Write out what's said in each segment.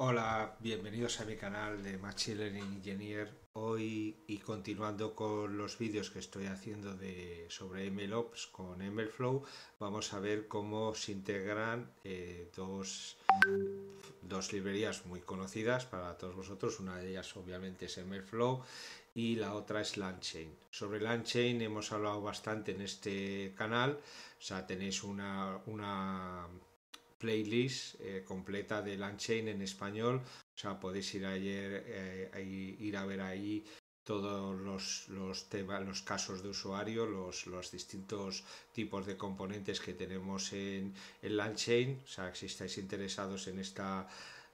Hola, bienvenidos a mi canal de Machine Learning Engineer. Hoy y continuando con los vídeos que estoy haciendo de, sobre MLOps con MLflow, vamos a ver cómo se integran eh, dos, dos librerías muy conocidas para todos vosotros. Una de ellas obviamente es MLflow y la otra es Landchain. Sobre Landchain hemos hablado bastante en este canal, o sea, tenéis una, una playlist eh, completa de landchain en español. O sea, podéis ir ayer eh, a ir a ver ahí todos los, los temas, los casos de usuario, los, los distintos tipos de componentes que tenemos en, en Landchain. O sea, si estáis interesados en esta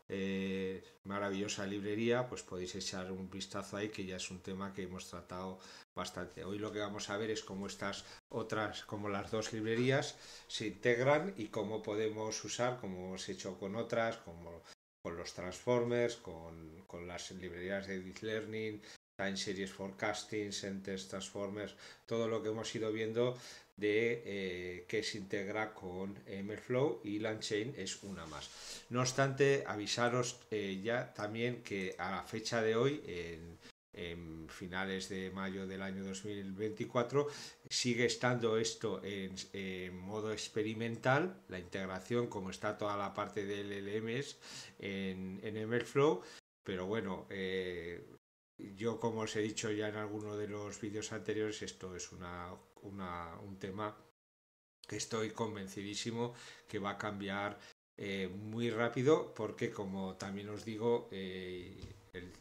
eh, maravillosa librería, pues podéis echar un vistazo ahí, que ya es un tema que hemos tratado bastante. Hoy lo que vamos a ver es cómo estas otras, como las dos librerías, se integran y cómo podemos usar, como hemos hecho con otras, como con los Transformers, con, con las librerías de Deep Learning, Time Series Forecasting, centers Transformers, todo lo que hemos ido viendo de, eh, que se integra con MLflow y Landchain es una más. No obstante, avisaros eh, ya también que a la fecha de hoy, en, finales de mayo del año 2024, sigue estando esto en, modo experimental, la integración, como está toda la parte del LMS en, en MLflow, pero bueno, eh, yo, como os he dicho ya en alguno de los vídeos anteriores, esto es un tema que estoy convencidísimo que va a cambiar eh, muy rápido porque, como también os digo, eh,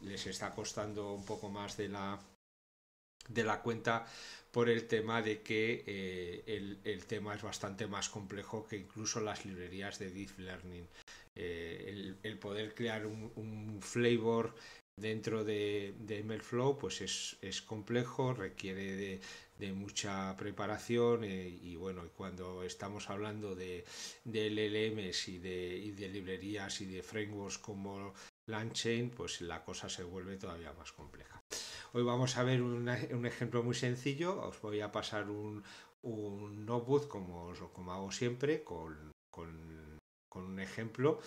les está costando un poco más de la la cuenta por el tema de que eh, el, tema es bastante más complejo que incluso las librerías de Deep Learning. el, poder crear un flavor dentro de, de MLflow pues es, complejo, requiere de, mucha preparación eh, y bueno, cuando estamos hablando de, LLMs y de, librerías y de frameworks como LangChain, pues la cosa se vuelve todavía más compleja. Hoy vamos a ver un ejemplo muy sencillo, os voy a pasar un, notebook como, como hago siempre con un ejemplo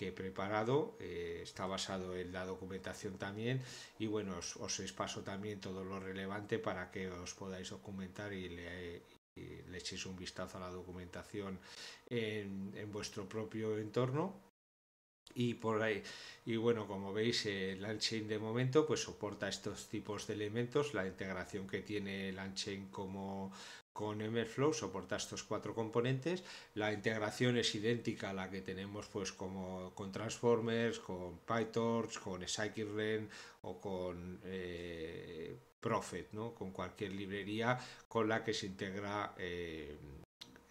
que he preparado, eh, está basado en la documentación también y bueno, os, os paso también todo lo relevante para que os podáis documentar y le, le echéis un vistazo a la documentación en, en vuestro propio entorno y por ahí y bueno como veis eh, el Lanchain de momento pues soporta estos tipos de elementos la integración que tiene el Lanchain como con soporta estos cuatro componentes. La integración es idéntica a la que tenemos pues, como, con Transformers, con PyTorch, con scikit o con eh, Prophet, ¿no? con cualquier librería con la que se integra eh,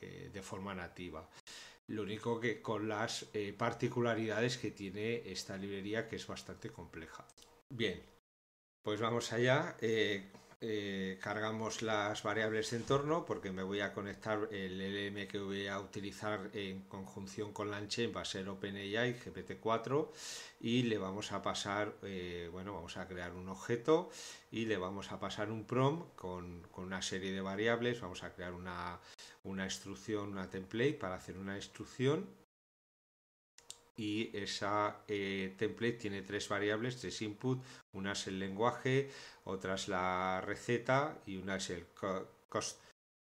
eh, de forma nativa. Lo único que con las eh, particularidades que tiene esta librería que es bastante compleja. Bien, pues vamos allá. Eh, eh, cargamos las variables de entorno porque me voy a conectar el LM que voy a utilizar en conjunción con LangChain va a ser OpenAI GPT-4 y le vamos a pasar, eh, bueno, vamos a crear un objeto y le vamos a pasar un prom con, con, una serie de variables, vamos a crear una, una instrucción, una template para hacer una instrucción y esa eh, template tiene tres variables, tres input, una es el lenguaje, otra es la receta y una es el cost,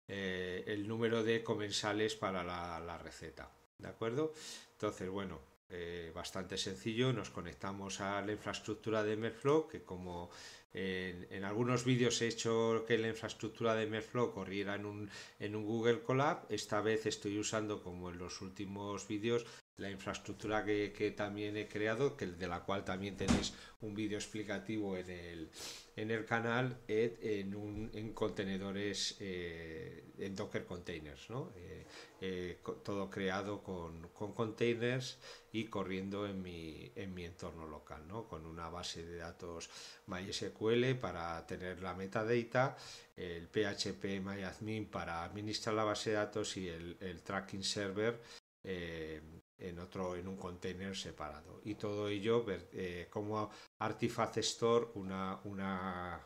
eh, el número de comensales para la, receta. ¿De acuerdo? Entonces, bueno, eh, bastante sencillo. Nos conectamos a la infraestructura de Merflow, que como en, algunos vídeos he hecho que la infraestructura de Merflow corriera en un, en un Google Colab, esta vez estoy usando, como en los últimos vídeos, la infraestructura que, también he creado, que de la cual también tenéis un vídeo explicativo en el, en el canal, en, en contenedores, eh, en Docker Containers, ¿no? Eh, eh, todo creado con, con, containers y corriendo en mi, en mi entorno local, ¿no? con una base de datos MySQL para tener la metadata, el PHP MyAdmin para administrar la base de datos y el, el tracking server en otro en un container separado y todo ello eh, como artifact store una una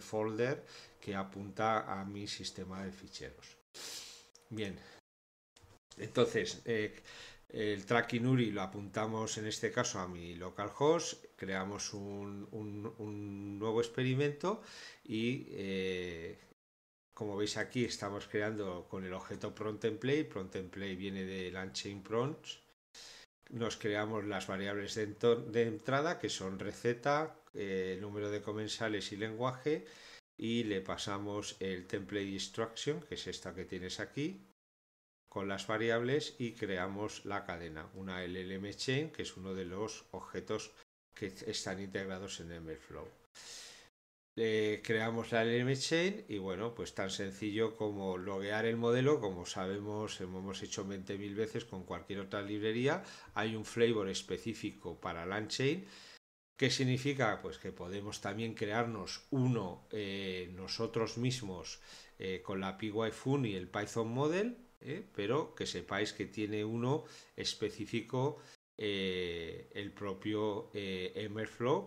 folder que apunta a mi sistema de ficheros bien entonces eh, el tracking URI lo apuntamos en este caso a mi localhost, creamos un, nuevo experimento y eh, como veis aquí estamos creando con el objeto prompt template, prompt template viene de Lanchain prompts nos creamos las variables de, entrada, que son receta, eh, número de comensales y lenguaje, y le pasamos el template instruction, que es esta que tienes aquí, con las variables y creamos la cadena, una LLM chain, que es uno de los objetos que están integrados en MLflow. Eh, creamos la LMChain y bueno, pues tan sencillo como loguear el modelo, como sabemos, hemos hecho 20.000 veces con cualquier otra librería, hay un flavor específico para la ¿Qué significa? Pues que podemos también crearnos uno eh, nosotros mismos eh, con la PyFun y el Python Model, pero que sepáis que tiene uno específico eh, el propio eh,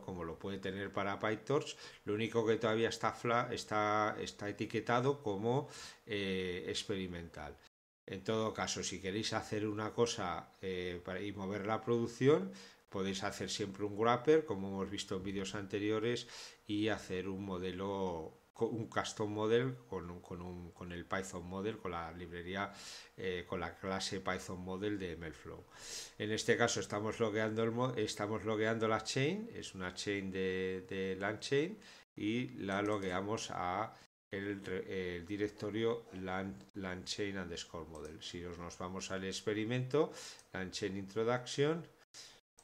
como lo puede tener para PyTorch, lo único que todavía está, está, está etiquetado como eh, experimental. En todo caso, si queréis hacer una cosa eh, y mover la producción, podéis hacer siempre un wrapper, como hemos visto en vídeos anteriores, y hacer un modelo un custom model con, con, un, con, el Python model, con la librería, eh, con la clase Python model de MLflow. En este caso estamos logueando, el, estamos logueando la chain, es una chain de, de chain y la logueamos a el, el, directorio chain underscore model. Si nos vamos al experimento, chain introduction,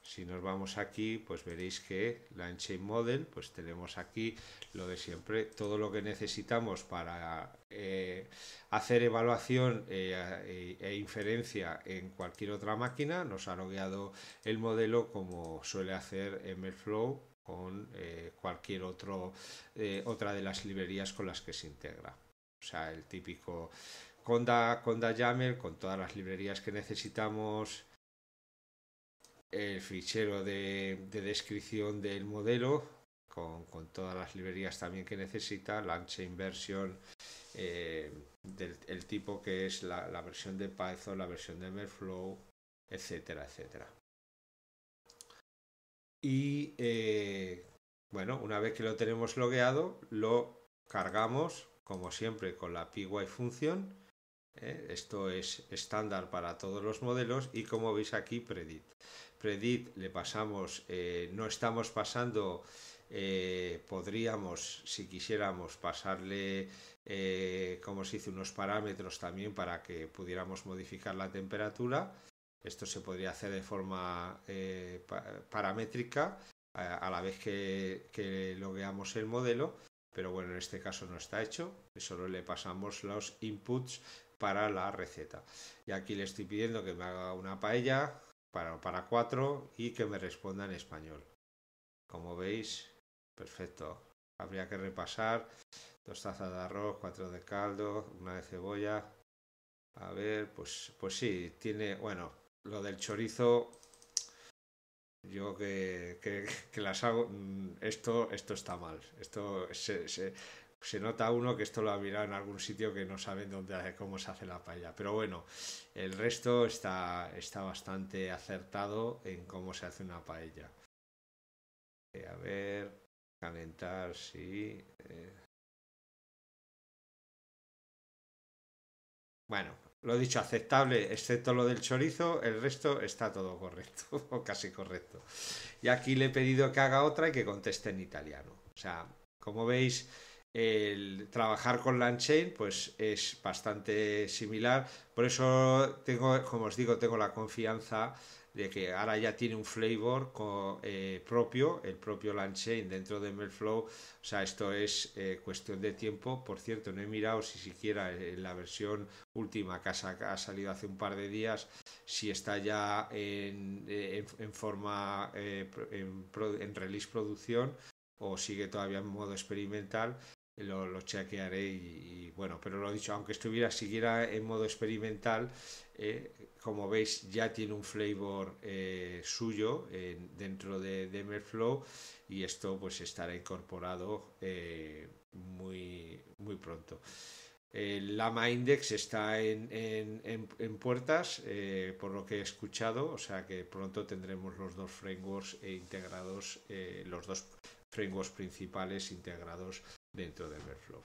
si nos vamos aquí, pues veréis que la Enchain Model, pues tenemos aquí lo de siempre, todo lo que necesitamos para eh, hacer evaluación eh, eh, e, inferencia en cualquier otra máquina. Nos ha logueado el modelo como suele hacer MLflow con cualquier otro, otra de las librerías con las que se integra. O sea, el típico Conda, Conda YAML con todas las librerías que necesitamos el fichero de, descripción del modelo con, todas las librerías también que necesita, la inversión version, eh, del el tipo que es la, versión de Python, la versión de Merflow, etcétera, etcétera. Y eh, bueno, una vez que lo tenemos logueado, lo cargamos, como siempre, con la PY función. Eh, esto es estándar para todos los modelos y como veis aquí, predict. Predit le pasamos, eh, no estamos pasando, eh, podríamos, si quisiéramos, pasarle, eh, como se dice, unos parámetros también para que pudiéramos modificar la temperatura. Esto se podría hacer de forma paramétrica a, la vez que, que logueamos el modelo, pero bueno, en este caso no está hecho, solo le pasamos los inputs para la receta. Y aquí le estoy pidiendo que me haga una paella, para, para cuatro y que me responda en español. Como veis, perfecto. Habría que repasar dos tazas de arroz, cuatro de caldo, una de cebolla. A ver, pues, pues sí, tiene, bueno, lo del chorizo, yo que, que, las hago, mm, esto, esto está mal. Esto se, se, se nota uno que esto lo ha mirado en algún sitio que no saben dónde, cómo se hace la paella. Pero bueno, el resto está, bastante acertado en cómo se hace una paella. Eh, a ver, calentar, sí. Eh. Bueno, lo dicho, aceptable, excepto lo del chorizo, el resto está todo correcto, o casi correcto. Y aquí le he pedido que haga otra y que conteste en italiano. O sea, como veis, el trabajar con Landchain pues es bastante similar. Por eso tengo, como os digo, tengo la confianza de que ahora ya tiene un flavor eh, propio, el propio Landchain dentro de Merflow. O sea, esto es eh, cuestión de tiempo. Por cierto, no he mirado si siquiera en eh, la versión última que ha, salido hace un par de días, si está ya en, forma, en release producción o sigue todavía en modo experimental, lo, chequearé y, bueno, pero lo he dicho, aunque estuviera siguiera en modo experimental, eh, como veis ya tiene un flavor eh, suyo eh, dentro de, de Merflow y esto pues estará incorporado muy, muy pronto. El Lama Index está en, en, puertas, por lo que he escuchado, o sea que pronto tendremos los dos frameworks e integrados, los dos frameworks principales integrados dentro de Merflow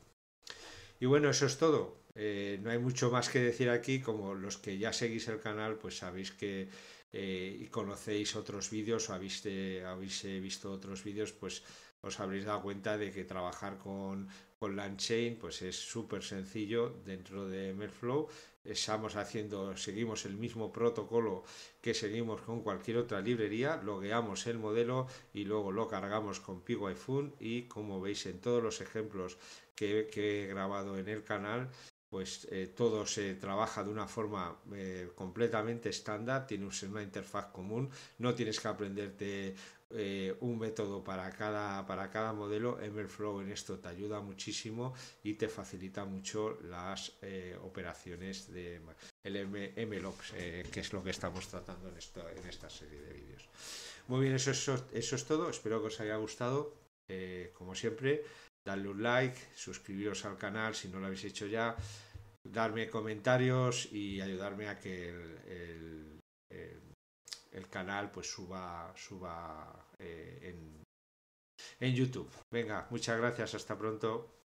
Y bueno, eso es todo. Eh, no hay mucho más que decir aquí, como los que ya seguís el canal, pues sabéis que eh, y conocéis otros vídeos o habéis, visto otros vídeos, pues os habréis dado cuenta de que trabajar con, con chain pues es súper sencillo dentro de Merflow. Estamos haciendo, seguimos el mismo protocolo que seguimos con cualquier otra librería, logueamos el modelo y luego lo cargamos con PyWiFun y como veis en todos los ejemplos que, que he grabado en el canal, pues eh, todo se trabaja de una forma eh, completamente estándar, tienes una interfaz común, no tienes que aprenderte eh, un método para cada, para cada modelo. Emerflow en esto te ayuda muchísimo y te facilita mucho las operaciones de el que es lo que estamos tratando en, esto, en esta serie de vídeos. Muy bien, eso, eso, eso es todo, espero que os haya gustado. como siempre, darle un like, suscribiros al canal si no lo habéis hecho ya, darme comentarios y ayudarme a que el, canal pues suba, suba eh, en, en YouTube. Venga, muchas gracias, hasta pronto.